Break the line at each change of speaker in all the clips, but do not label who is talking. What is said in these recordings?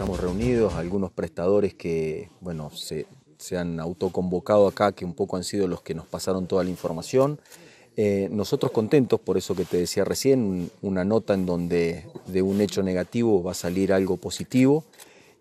estamos reunidos, algunos prestadores que, bueno, se, han autoconvocado acá, que un poco han sido los que nos pasaron toda la información. Eh, nosotros contentos, por eso que te decía recién, una nota en donde de un hecho negativo va a salir algo positivo.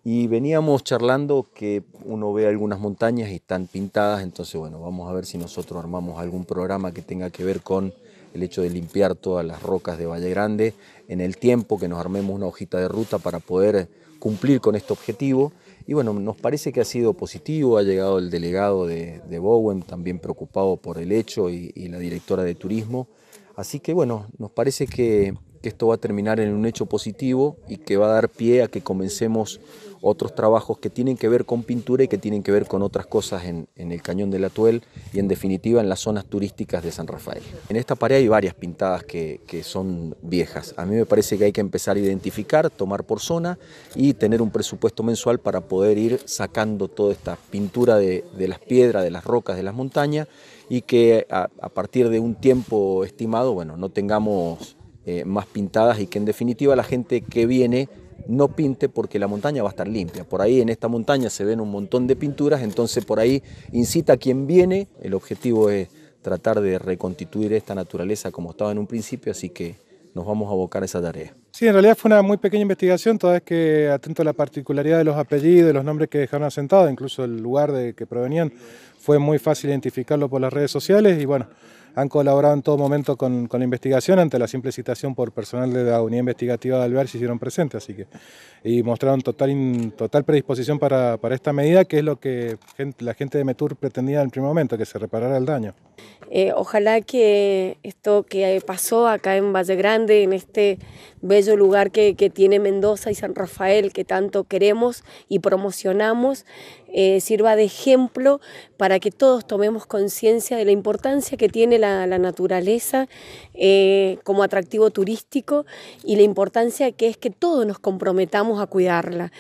Y veníamos charlando que uno ve algunas montañas y están pintadas, entonces bueno, vamos a ver si nosotros armamos algún programa que tenga que ver con el hecho de limpiar todas las rocas de Valle Grande en el tiempo, que nos armemos una hojita de ruta para poder cumplir con este objetivo. Y bueno, nos parece que ha sido positivo, ha llegado el delegado de, Bowen, también preocupado por el hecho, y la directora de turismo. Así que bueno, nos parece que que esto va a terminar en un hecho positivo y que va a dar pie a que comencemos otros trabajos que tienen que ver con pintura y que tienen que ver con otras cosas en, el Cañón de la Atuel y en definitiva en las zonas turísticas de San Rafael. En esta pared hay varias pintadas que, son viejas. A mí me parece que hay que empezar a identificar, tomar por zona y tener un presupuesto mensual para poder ir sacando toda esta pintura de, las piedras, de las rocas, de las montañas y que a, a partir de un tiempo estimado, bueno, no tengamos eh, más pintadas y que en definitiva la gente que viene no pinte porque la montaña va a estar limpia. Por ahí en esta montaña se ven un montón de pinturas, entonces por ahí incita a quien viene. El objetivo es tratar de reconstituir esta naturaleza como estaba en un principio, así que nos vamos a abocar a esa tarea.
Sí, en realidad fue una muy pequeña investigación, toda vez que atento a la particularidad de los apellidos, de los nombres que dejaron asentados, incluso el lugar de que provenían, fue muy fácil identificarlo por las redes sociales y bueno, han colaborado en todo momento con, la investigación, ante la simple citación por personal de la unidad investigativa de Alvear se hicieron presente, así que, y mostraron total, total predisposición para, para, esta medida, que es lo que la gente de Metur pretendía en el primer momento, que se reparara el daño.
Eh, ojalá que esto que pasó acá en Valle Grande, en este bello lugar que, tiene Mendoza y San Rafael que tanto queremos y promocionamos, eh, sirva de ejemplo para que todos tomemos conciencia de la importancia que tiene la, naturaleza eh, como atractivo turístico y la importancia que es que todos nos comprometamos a cuidarla.